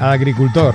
agricultor.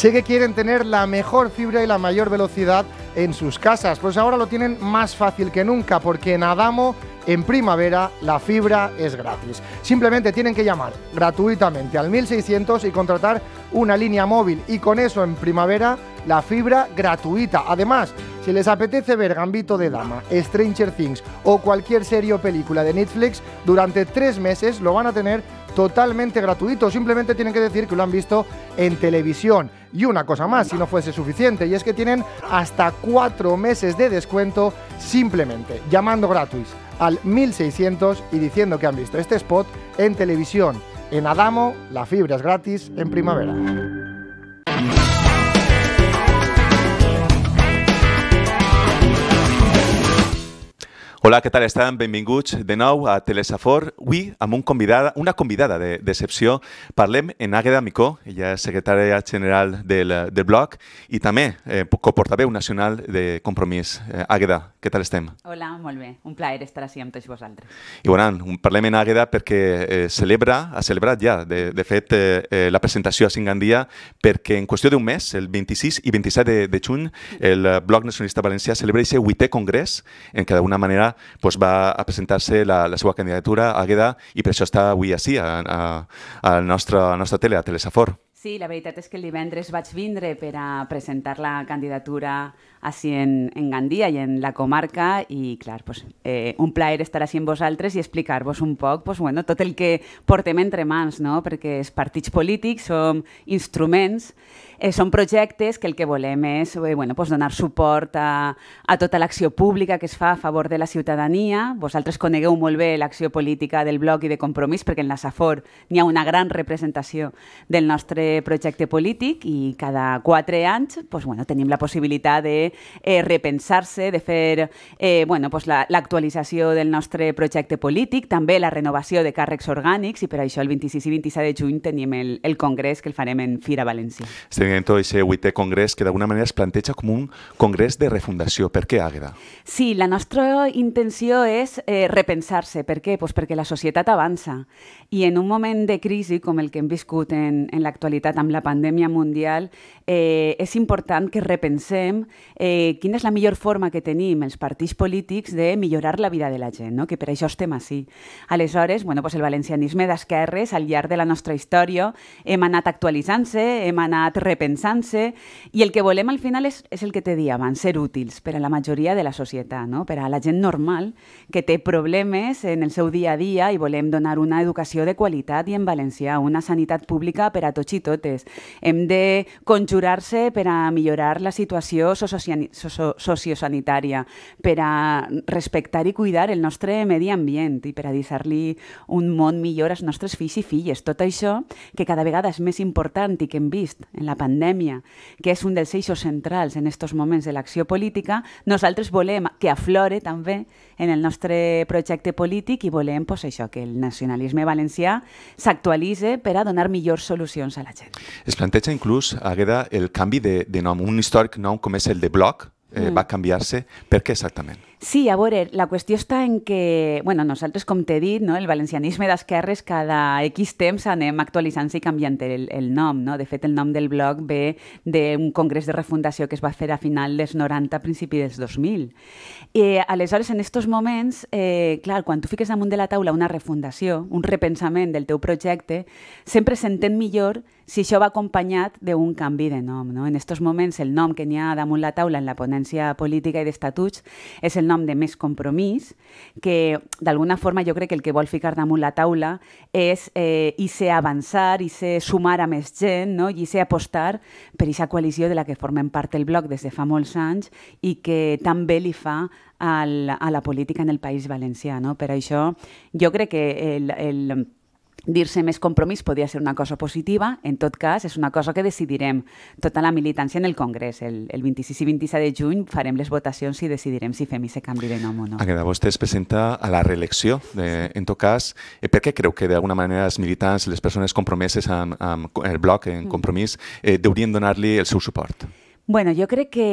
sé que quieren tener la mejor fibra y la mayor velocidad en sus casas. Pues ahora lo tienen más fácil que nunca porque en Adamo en primavera la fibra es gratis. Simplemente tienen que llamar gratuitamente al 1600 y contratar una línea móvil y con eso en primavera la fibra gratuita. Además, si les apetece ver Gambito de Dama, Stranger Things o cualquier serie o película de Netflix, durante tres meses lo van a tener totalmente gratuito. Simplemente tienen que decir que lo han visto en televisión. Y una cosa más, si no fuese suficiente, y es que tienen hasta cuatro meses de descuento simplemente llamando gratis al 1600 y diciendo que han visto este spot en televisión. En Adamo, la fibra es gratis en primavera. Hola, què tal estan? Benvinguts de nou a Telesafor. Avui, amb un convidada, una convidada d'excepció, decepció, parlem en Àgueda Micó, ella és secretària general del, del bloc i també eh, coportaveu nacional de Compromís. Eh, Àgueda, què tal estem? Hola, molt bé. Un plaer estar així amb tots vosaltres. I bueno, parlem en Àgueda perquè eh, celebra, ha celebrat ja, de, de fet, eh, eh la presentació a Singandia perquè en qüestió d'un mes, el 26 i 27 de, de juny, el eh, Bloc Nacionalista Valencià celebra el 8è congrés en què d'alguna manera doncs va a presentar-se la, la seva candidatura a Gueda i per això està avui així, a, a, a, la, nostra, a la nostra tele, a Telesafor. Sí, la veritat és que el divendres vaig vindre per a presentar la candidatura así en, en, Gandia i en la comarca i, clar, pues, eh, un plaer estar així amb vosaltres i explicar-vos un poc pues, bueno, tot el que portem entre mans, no? perquè els partits polítics són instruments, eh, són projectes que el que volem és eh, bueno, pues, donar suport a, a tota l'acció pública que es fa a favor de la ciutadania. Vosaltres conegueu molt bé l'acció política del bloc i de compromís, perquè en la SAFOR n'hi ha una gran representació del nostre projecte polític i cada quatre anys pues, bueno, tenim la possibilitat de eh, repensar-se, de fer eh, bueno, pues l'actualització la, del nostre projecte polític, també la renovació de càrrecs orgànics, i per això el 26 i 27 de juny tenim el, el congrés que el farem en Fira València. Estem en tot aquest vuitè congrés que d'alguna manera es planteja com un congrés de refundació. Per què, Àgueda? Sí, la nostra intenció és eh, repensar-se. Per què? Pues perquè la societat avança i en un moment de crisi com el que hem viscut en, en l'actualitat amb la pandèmia mundial, eh, és important que repensem eh, quina és la millor forma que tenim els partits polítics de millorar la vida de la gent, no? que per això estem així. Aleshores, bueno, pues el valencianisme d'esquerres al llarg de la nostra història hem anat actualitzant-se, hem anat repensant-se i el que volem al final és, és el que te dia abans, ser útils per a la majoria de la societat, no? per a la gent normal que té problemes en el seu dia a dia i volem donar una educació de qualitat i en valencià, una sanitat pública per a tots i totes. Hem de conjurar-se per a millorar la situació social sociosanitària, per a respectar i cuidar el nostre medi ambient i per a deixar-li un món millor als nostres fills i filles. Tot això que cada vegada és més important i que hem vist en la pandèmia, que és un dels eixos centrals en aquests moments de l'acció política, nosaltres volem que aflore també en el nostre projecte polític i volem pues, això que el nacionalisme valencià s'actualitze per a donar millors solucions a la gent. Es planteja inclús, Agueda, el canvi de, de nom, un històric nom com és el de Bloc, eh, mm. va canviar-se. Per què exactament? Sí, a veure, la qüestió està en que, bueno, nosaltres, com t'he dit, no, el valencianisme d'esquerres cada X temps anem actualitzant-se i canviant el, el nom. No? De fet, el nom del blog ve d'un congrés de refundació que es va fer a final dels 90, a principi dels 2000. I, eh, aleshores, en aquests moments, eh, clar, quan tu fiques damunt de la taula una refundació, un repensament del teu projecte, sempre s'entén millor si això va acompanyat d'un canvi de nom. No? En aquests moments, el nom que n'hi ha damunt la taula en la ponència política i d'estatuts és el nom de Més Compromís, que d'alguna forma jo crec que el que vol ficar damunt la taula és eh, i ser avançar, i ser sumar a més gent, no? i ser apostar per aquesta coalició de la que formem part el bloc des de fa molts anys i que també li fa al, a la política en el País Valencià. No? Per això jo crec que el, el dir-se més compromís podria ser una cosa positiva, en tot cas és una cosa que decidirem tota la militància en el Congrés. El, el 26 i 27 de juny farem les votacions i decidirem si fem aquest canvi de nom o no. Agueda, vostè es presenta a la reelecció, de, en tot cas, eh, per què creu que d'alguna manera els militants, les persones compromeses amb, amb el bloc en mm. compromís, eh, deurien donar-li el seu suport? Bueno, jo crec que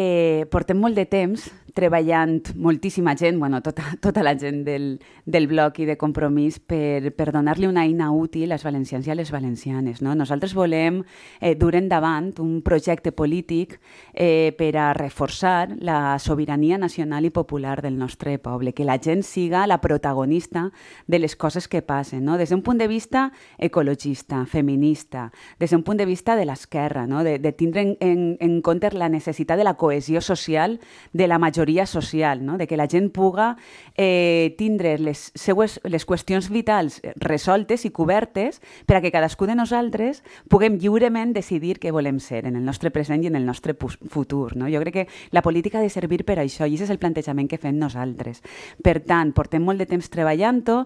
portem molt de temps treballant moltíssima gent, bueno, tota, tota la gent del, del bloc i de compromís per, per donar-li una eina útil als valencians i a les valencianes. No? Nosaltres volem eh, dur endavant un projecte polític eh, per a reforçar la sobirania nacional i popular del nostre poble, que la gent siga la protagonista de les coses que passen, no? des d'un punt de vista ecologista, feminista, des d'un punt de vista de l'esquerra, no? de, de tindre en, en, en compte la la necessitat de la cohesió social de la majoria social, no? de que la gent puga eh, tindre les, seues, les qüestions vitals eh, resoltes i cobertes per a que cadascú de nosaltres puguem lliurement decidir què volem ser en el nostre present i en el nostre futur. No? Jo crec que la política ha de servir per a això i aquest és el plantejament que fem nosaltres. Per tant, portem molt de temps treballant-ho,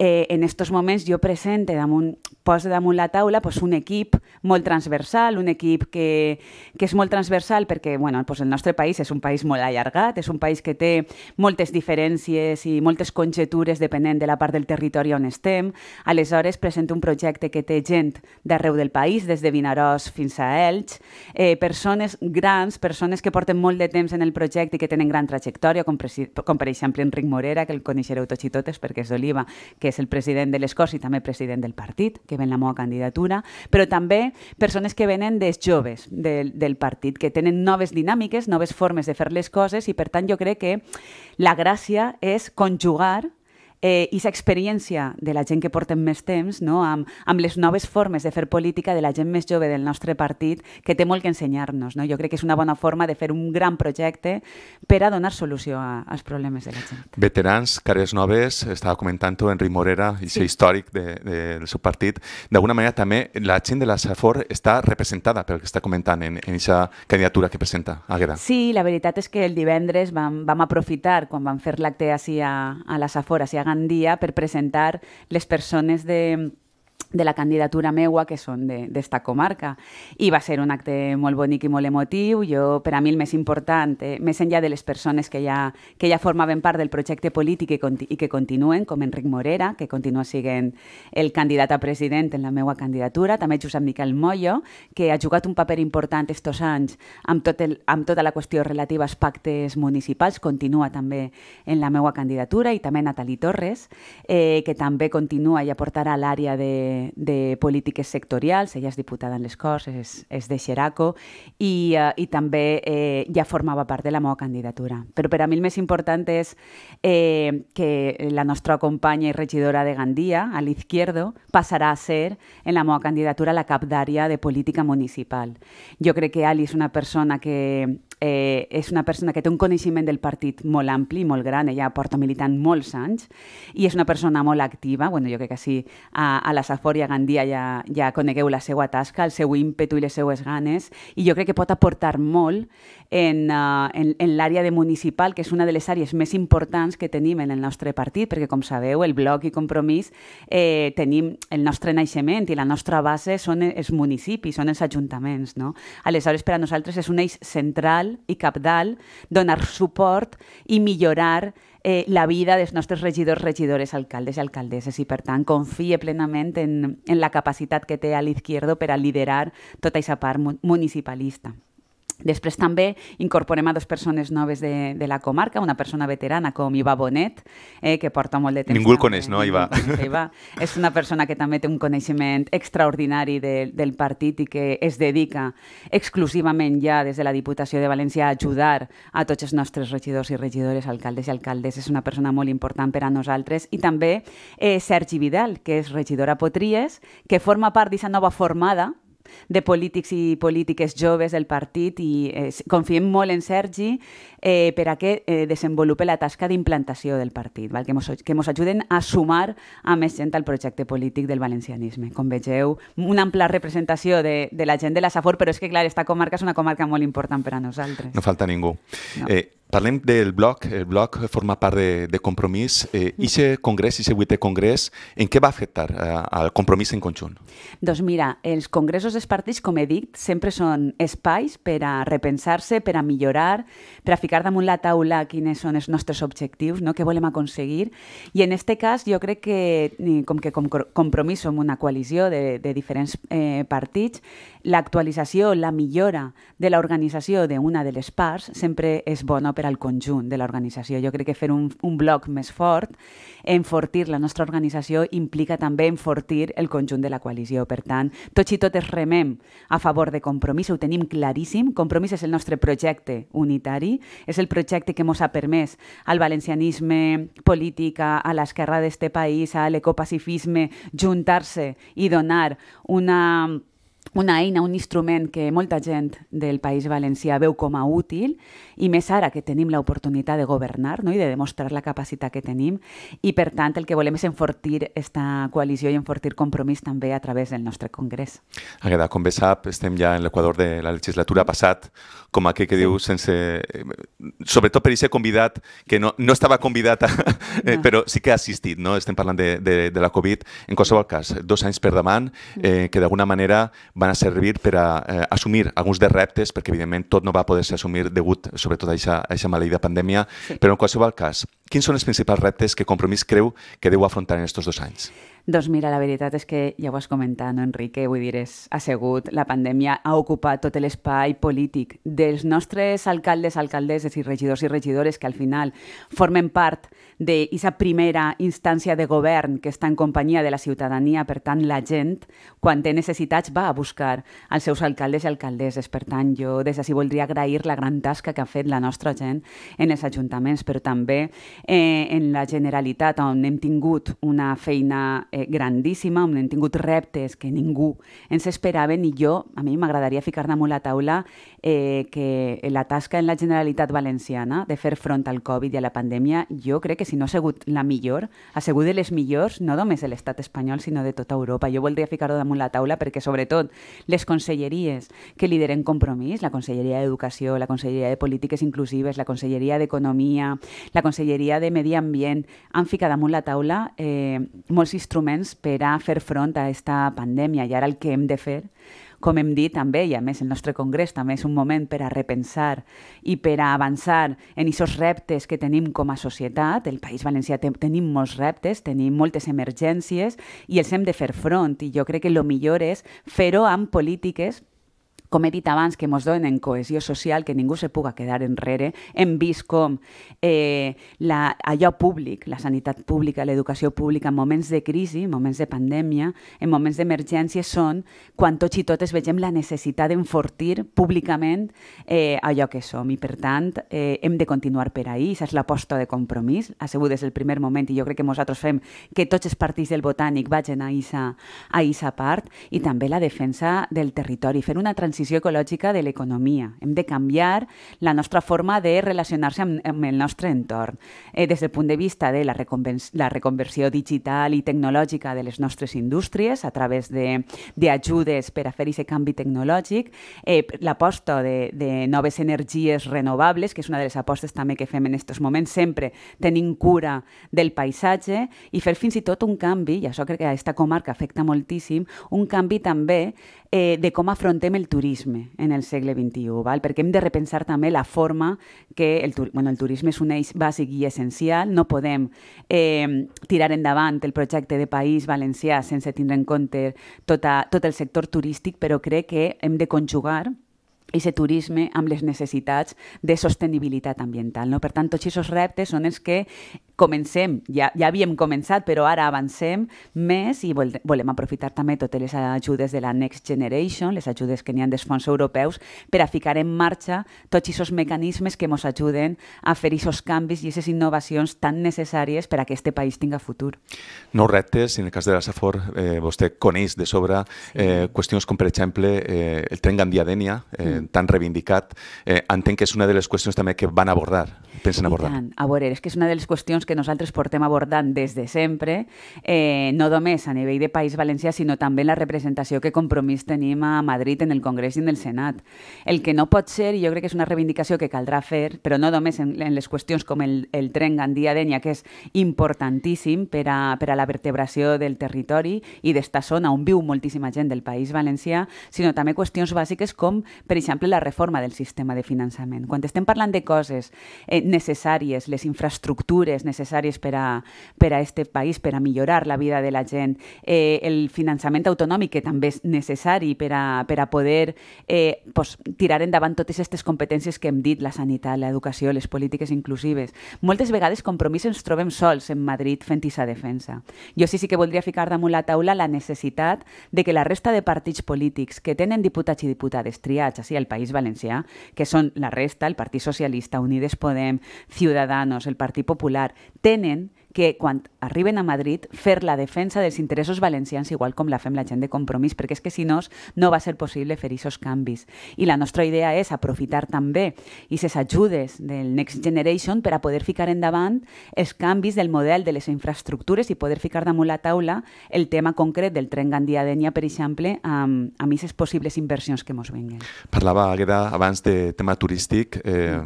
eh, en aquests moments jo presente damunt, poso damunt la taula pues, un equip molt transversal, un equip que, que és molt transversal cultural, perquè bueno, pues el nostre país és un país molt allargat, és un país que té moltes diferències i moltes conjetures depenent de la part del territori on estem. Aleshores, presenta un projecte que té gent d'arreu del país, des de Vinaròs fins a Elx, eh, persones grans, persones que porten molt de temps en el projecte i que tenen gran trajectòria, com, com per exemple Enric Morera, que el coneixereu tots i totes perquè és d'Oliva, que és el president de les Corts i també president del partit, que ven la meva candidatura, però també persones que venen des joves del, del partit, que tenen tenen noves dinàmiques, noves formes de fer les coses i, per tant, jo crec que la gràcia és conjugar eh, i experiència de la gent que portem més temps, no? amb, amb les noves formes de fer política de la gent més jove del nostre partit, que té molt que ensenyar-nos. No? Jo crec que és una bona forma de fer un gran projecte per a donar solució a, als problemes de la gent. Veterans, cares noves, estava comentant-ho Enric Morera, i sí. històric de, de, del seu partit. D'alguna manera també la gent de la SAFOR està representada pel que està comentant en aquesta candidatura que presenta Agueda. Sí, la veritat és que el divendres vam, vam aprofitar quan vam fer l'acte a, a la SAFOR, a día para presentar las personas de de la candidatura meua, que són d'esta de, comarca. I va ser un acte molt bonic i molt emotiu. Jo, per a mi el més important, eh, més enllà de les persones que ja, que ja formaven part del projecte polític i, i que continuen, com Enric Morera, que continua siguent el candidat a president en la meua candidatura, també Josep Miquel Mollo, que ha jugat un paper important estos anys amb, tot el, amb tota la qüestió relativa als pactes municipals, continua també en la meua candidatura, i també Natali Torres, eh, que també continua i aportarà l'àrea de de, sectoriales, polítiques ella es diputada en les Corts, es de Xeraco, y eh, también ya eh, formaba parte de la meva candidatura. pero para mí lo más importante es eh, que la nuestra compañía y regidora de Gandía, a izquierdo pasará a ser en la meva candidatura la cap de política municipal. yo creo que Ali es una persona que eh, és una persona que té un coneixement del partit molt ampli, molt gran, ella porta militant molts anys i és una persona molt activa, bueno, jo crec que sí, a, a la Safor i a Gandia ja, ja conegueu la seva tasca, el seu ímpetu i les seues ganes i jo crec que pot aportar molt en, uh, en, en l'àrea de municipal, que és una de les àrees més importants que tenim en el nostre partit, perquè com sabeu, el bloc i compromís eh, tenim el nostre naixement i la nostra base són e-, els municipis, són els ajuntaments. No? Aleshores, per a nosaltres és un eix central i capdal, donar suport i millorar eh, la vida dels nostres regidors, regidores, alcaldes i alcaldesses i, per tant, confie plenament en, en la capacitat que té a l'Izquierdo per a liderar tota aquesta part municipalista. Després també incorporem a dues persones noves de, de la comarca, una persona veterana com Iva Bonet, eh, que porta molt de temps. Ningú el coneix, no, Iva? Iva? És una persona que també té un coneixement extraordinari de, del partit i que es dedica exclusivament ja des de la Diputació de València a ajudar a tots els nostres regidors i regidores, alcaldes i alcaldes. És una persona molt important per a nosaltres. I també eh, Sergi Vidal, que és regidora a Potries, que forma part d'aquesta nova formada de polítics i polítiques joves del partit i eh, confiem molt en Sergi eh, per a que eh, desenvolupe la tasca d'implantació del partit, val? que ens que ajuden a sumar a més gent al projecte polític del valencianisme. Com vegeu, una ampla representació de, de la gent de la Safor, però és que, clar, esta comarca és una comarca molt important per a nosaltres. No falta ningú. No. Eh, Parlem del bloc, el bloc forma part de, de Compromís. Eh, I aquest congrés, i aquest vuitè congrés, en què va afectar eh, al Compromís en conjunt? Doncs mira, els congressos dels partits, com he dit, sempre són espais per a repensar-se, per a millorar, per a ficar damunt la taula quines són els nostres objectius, no? què volem aconseguir. I en aquest cas jo crec que, com que com, Compromís som una coalició de, de diferents eh, partits, L'actualització, la millora de l'organització d'una de les parts sempre és bona per al conjunt de l'organització. Jo crec que fer un, un bloc més fort, enfortir la nostra organització, implica també enfortir el conjunt de la coalició. Per tant, tots i totes remem a favor de compromís, ho tenim claríssim. Compromís és el nostre projecte unitari, és el projecte que ens ha permès al valencianisme polític, a l'esquerra d'este país, a l'ecopacifisme, juntar-se i donar una una eina, un instrument que molta gent del País Valencià veu com a útil i més ara que tenim l'oportunitat de governar no? i de demostrar la capacitat que tenim i per tant el que volem és enfortir aquesta coalició i enfortir compromís també a través del nostre congrés. Agueda, com bé sap, estem ja en l'equador de la legislatura passat, com aquell que sí. diu sense... Sobretot per ser convidat, que no, no estava convidat, a... no. Eh, ah. però sí que ha assistit, no? estem parlant de, de, de la Covid. En qualsevol cas, dos anys per davant, eh, que d'alguna manera van a servir per a eh, assumir alguns dels reptes, perquè evidentment tot no va poder ser assumir degut sobretot a aquesta maleïda pandèmia, sí. però en qualsevol cas, quins són els principals reptes que Compromís creu que deu afrontar en aquests dos anys? Doncs mira, la veritat és que ja ho has comentat, no, Enrique? Vull dir, és assegut, la pandèmia ha ocupat tot l'espai polític dels nostres alcaldes, alcaldesses i regidors i regidores que al final formen part d'aquesta primera instància de govern que està en companyia de la ciutadania, per tant, la gent, quan té necessitats, va a buscar els seus alcaldes i alcaldesses. Per tant, jo des d'ací voldria agrair la gran tasca que ha fet la nostra gent en els ajuntaments, però també eh, en la Generalitat, on hem tingut una feina eh, grandíssima, on hem tingut reptes que ningú ens esperava, ni jo, a mi m'agradaria ficar damunt la taula eh, que la tasca en la Generalitat Valenciana de fer front al Covid i a la pandèmia, jo crec que si no ha sigut la millor, ha sigut de les millors no només de l'estat espanyol, sinó de tota Europa. Jo voldria ficar-ho damunt la taula perquè, sobretot, les conselleries que lideren compromís, la Conselleria d'Educació, la Conselleria de Polítiques Inclusives, la Conselleria d'Economia, la Conselleria de Medi Ambient, han ficat damunt la taula eh, molts instruments per a fer front a aquesta pandèmia i ara el que hem de fer com hem dit també, i a més el nostre congrés també és un moment per a repensar i per a avançar en aquests reptes que tenim com a societat. El País Valencià te tenim molts reptes, tenim moltes emergències i els hem de fer front i jo crec que el millor és fer-ho amb polítiques com he dit abans, que ens donen cohesió social, que ningú se puga quedar enrere, hem vist com eh, la, allò públic, la sanitat pública, l'educació pública, en moments de crisi, en moments de pandèmia, en moments d'emergència, són quan tots i totes vegem la necessitat d'enfortir públicament eh, allò que som. I, per tant, eh, hem de continuar per ahí. Això és l'aposta de compromís. Ha sigut des del primer moment i jo crec que nosaltres fem que tots els partits del Botànic vagin a aquesta part i també la defensa del territori, fer una transició transició ecològica de l'economia. Hem de canviar la nostra forma de relacionar-se amb, amb el nostre entorn. Eh, des del punt de vista de la, la reconversió digital i tecnològica de les nostres indústries a través d'ajudes per a fer aquest canvi tecnològic, eh, l'aposta de, de noves energies renovables, que és una de les apostes també que fem en aquests moments, sempre tenint cura del paisatge i fer fins i tot un canvi, i això crec que a aquesta comarca afecta moltíssim, un canvi també eh, de com afrontem el turisme turisme en el segle XXI, val? perquè hem de repensar també la forma que el, tur bueno, el turisme és un eix bàsic i essencial. No podem eh, tirar endavant el projecte de País Valencià sense tindre en compte tota, tot el sector turístic, però crec que hem de conjugar aquest turisme amb les necessitats de sostenibilitat ambiental. No? Per tant, tots aquests reptes són els que comencem, ja, ja havíem començat, però ara avancem més i vol, volem aprofitar també totes les ajudes de la Next Generation, les ajudes que n'hi ha dels fons europeus, per a ficar en marxa tots aquests mecanismes que ens ajuden a fer aquests canvis i aquestes innovacions tan necessàries per a que aquest país tinga futur. No reptes, en el cas de la Safor, eh, vostè coneix de sobre eh, qüestions com, per exemple, eh, el tren Dènia, eh, mm. tan reivindicat, eh, entenc que és una de les qüestions també que van abordar, pensen abordar. Tant. A veure, és que és una de les qüestions que nosaltres portem abordant des de sempre, eh, no només a nivell de País Valencià, sinó també la representació que Compromís tenim a Madrid en el Congrés i en el Senat. El que no pot ser, i jo crec que és una reivindicació que caldrà fer, però no només en, en les qüestions com el, el tren Gandia-Denya, que és importantíssim per a, per a la vertebració del territori i d'esta zona on viu moltíssima gent del País Valencià, sinó també qüestions bàsiques com, per exemple, la reforma del sistema de finançament. Quan estem parlant de coses eh, necessàries, les infraestructures necessàries, necessaris per a, per a este país, per a millorar la vida de la gent. Eh, el finançament autonòmic, que també és necessari per a, per a poder eh, pues, tirar endavant totes aquestes competències que hem dit, la sanitat, l'educació, les polítiques inclusives. Moltes vegades Compromís ens trobem sols en Madrid fent aquesta defensa. Jo sí, sí que voldria ficar damunt la taula la necessitat de que la resta de partits polítics que tenen diputats i diputades triats així al País Valencià, que són la resta, el Partit Socialista, Unides Podem, Ciudadanos, el Partit Popular, tenen que quan arriben a Madrid fer la defensa dels interessos valencians igual com la fem la gent de compromís, perquè és que si no no va ser possible fer aquests canvis. I la nostra idea és aprofitar també i les ajudes del Next Generation per a poder ficar endavant els canvis del model de les infraestructures i poder ficar damunt la taula el tema concret del tren Gandia-Denia, per exemple, amb, amb aquestes possibles inversions que ens venguen. Parlava Agueda abans de tema turístic, eh,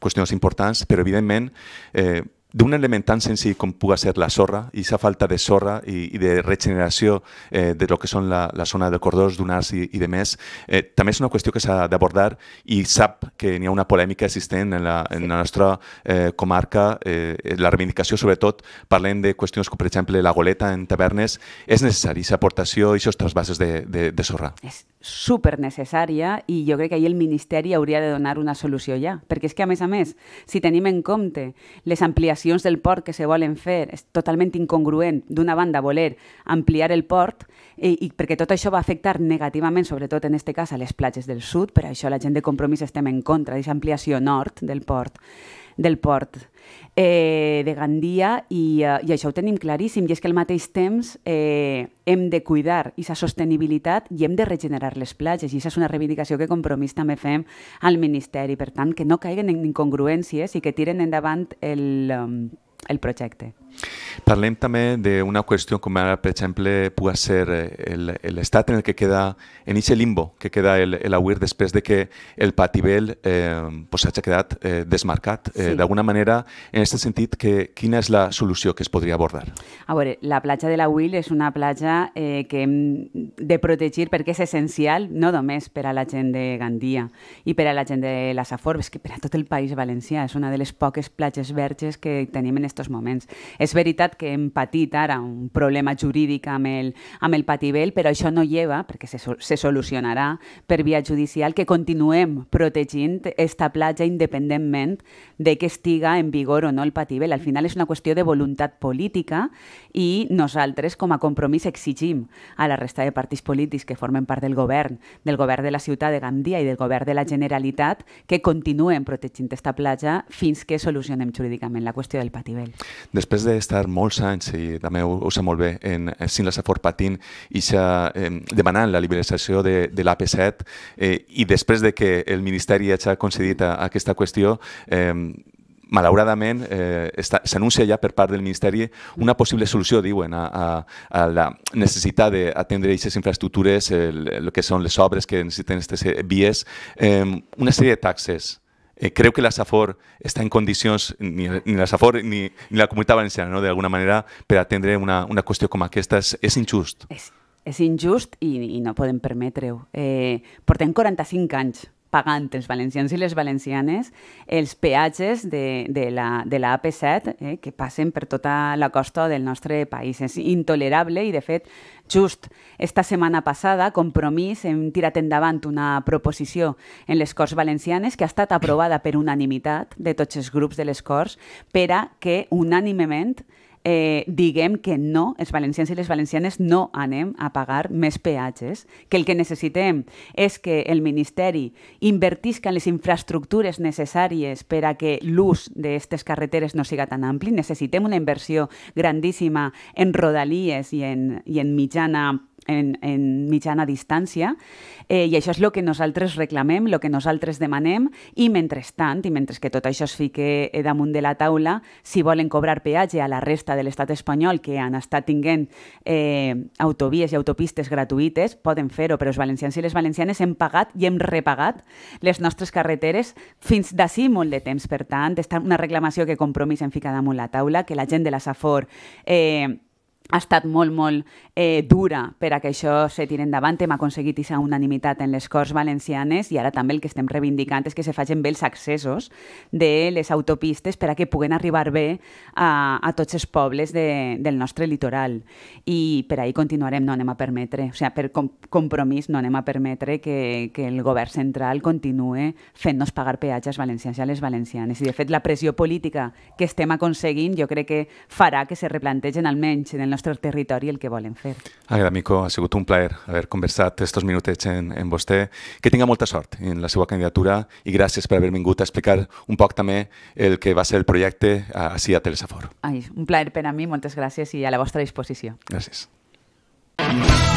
qüestions importants, però evidentment eh, d'un element tan senzill com puga ser la sorra, i sa falta de sorra i, i de regeneració eh, de lo que són la, la zona de cordors, dunars i, i de més, eh, també és una qüestió que s'ha d'abordar i sap que n'hi ha una polèmica existent en la, en la nostra eh, comarca, eh, la reivindicació sobretot, parlem de qüestions com per exemple la goleta en tavernes, és necessari aquesta aportació i aquests bases de, de, de sorra. És super necessària i jo crec que ahir el Ministeri hauria de donar una solució ja, perquè és que a més a més, si tenim en compte les ampliacions del port que se volen fer, és totalment incongruent d'una banda voler ampliar el port i, i perquè tot això va afectar negativament, sobretot en aquest cas a les platges del sud, per això la gent de Compromís estem en contra d'aquesta ampliació nord del port del port eh, de Gandia i, eh, i això ho tenim claríssim i és que al mateix temps eh, hem de cuidar i sa sostenibilitat i hem de regenerar les platges i això és una reivindicació que compromís també fem al Ministeri. Per tant, que no caiguen en incongruències i que tiren endavant el... Eh, el projecte. Parlem també d'una qüestió com ara, per exemple, pugui ser eh, l'estat en el que queda, en aquest limbo que queda l'AUIR després de que el patibel eh, pues, hagi quedat eh, desmarcat. Eh, sí. Eh, D'alguna manera, en aquest sentit, que, quina és la solució que es podria abordar? A veure, la platja de l'AUIR és una platja eh, que hem de protegir perquè és essencial no només per a la gent de Gandia i per a la gent de les Aforbes, que per a tot el País Valencià és una de les poques platges verges que tenim en aquests moments. És veritat que hem patit ara un problema jurídic amb el, amb el patibel, però això no lleva, perquè se, se solucionarà per via judicial, que continuem protegint esta platja independentment de que estiga en vigor o no el patibel. Al final és una qüestió de voluntat política i nosaltres, com a compromís, exigim a la resta de partits polítics que formen part del govern, del govern de la ciutat de Gandia i del govern de la Generalitat, que continuen protegint aquesta platja fins que solucionem jurídicament la qüestió del patibel nivell. Després d'estar molts anys, i també ho, ho sap molt bé, en, en eh, Cinla Safor patint i xa, eh, demanant la liberalització de, de l'AP7 eh, i després de que el Ministeri ja ha concedit a, a aquesta qüestió, eh, malauradament, eh, s'anuncia ja per part del Ministeri una possible solució, diuen, a, a, a la necessitat d'atendre aquestes infraestructures, el, el que són les obres que necessiten aquestes vies, eh, una sèrie de taxes eh, creu que la SAFOR està en condicions, ni, ni la SAFOR ni, ni la comunitat valenciana, no? d'alguna manera, per atendre una, una qüestió com aquesta, és, és injust. És, és injust i, i no podem permetre-ho. Eh, portem 45 anys pagant els valencians i les valencianes els peatges de, de la, de la AP7 eh, que passen per tota la costa del nostre país. És intolerable i, de fet, just esta setmana passada, Compromís hem tirat endavant una proposició en les Corts Valencianes que ha estat aprovada per unanimitat de tots els grups de les Corts per a que unànimement eh, diguem que no, els valencians i les valencianes no anem a pagar més peatges, que el que necessitem és que el Ministeri invertisca en les infraestructures necessàries per a que l'ús d'aquestes carreteres no siga tan ampli. Necessitem una inversió grandíssima en rodalies i en, i en mitjana en, en mitjana distància eh, i això és el que nosaltres reclamem, el que nosaltres demanem i mentrestant, i mentre que tot això es fique eh, damunt de la taula, si volen cobrar peatge a la resta de l'estat espanyol que han estat tinguent eh, autovies i autopistes gratuïtes, poden fer-ho, però els valencians i les valencianes hem pagat i hem repagat les nostres carreteres fins d'ací molt de temps. Per tant, és una reclamació que Compromís en ficar damunt la taula, que la gent de la Safor eh, ha estat molt, molt eh, dura per a que això se tiri endavant. Hem aconseguit aquesta unanimitat en les Corts Valencianes i ara també el que estem reivindicant és que se facin bé els accessos de les autopistes per a que puguen arribar bé a, a tots els pobles de, del nostre litoral. I per ahir continuarem, no anem a permetre, o sigui, per com, compromís no anem a permetre que, que el govern central continue fent-nos pagar peatges valencians i a les valencianes. I de fet la pressió política que estem aconseguint jo crec que farà que se replantegen almenys en el nostre territori el que volen fer. Agra Mico, ha sigut un plaer haver conversat aquests minutets en, en vostè. Que tinga molta sort en la seva candidatura i gràcies per haver vingut a explicar un poc també el que va ser el projecte a, així a Telesafor. Ai, un plaer per a mi, moltes gràcies i a la vostra disposició. Gràcies. Mm.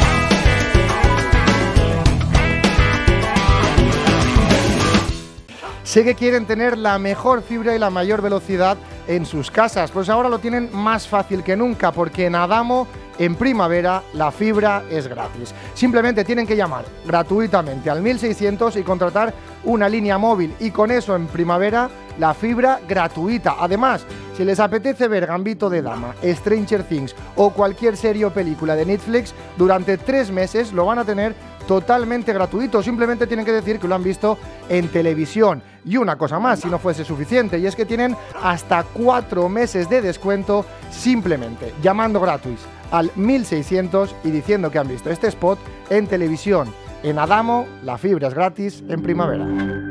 sé que quieren tener la mejor fibra y la mayor velocidad en sus casas. Pues ahora lo tienen más fácil que nunca porque en Adamo en primavera la fibra es gratis. Simplemente tienen que llamar gratuitamente al 1600 y contratar una línea móvil y con eso en primavera la fibra gratuita. Además, si les apetece ver Gambito de Dama, Stranger Things o cualquier serie o película de Netflix, durante tres meses lo van a tener totalmente gratuito. Simplemente tienen que decir que lo han visto en televisión. Y una cosa más, si no fuese suficiente, y es que tienen hasta cuatro meses de descuento simplemente llamando gratis al 1600 y diciendo que han visto este spot en televisión. En Adamo, la fibra es gratis en primavera.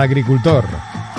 agricultor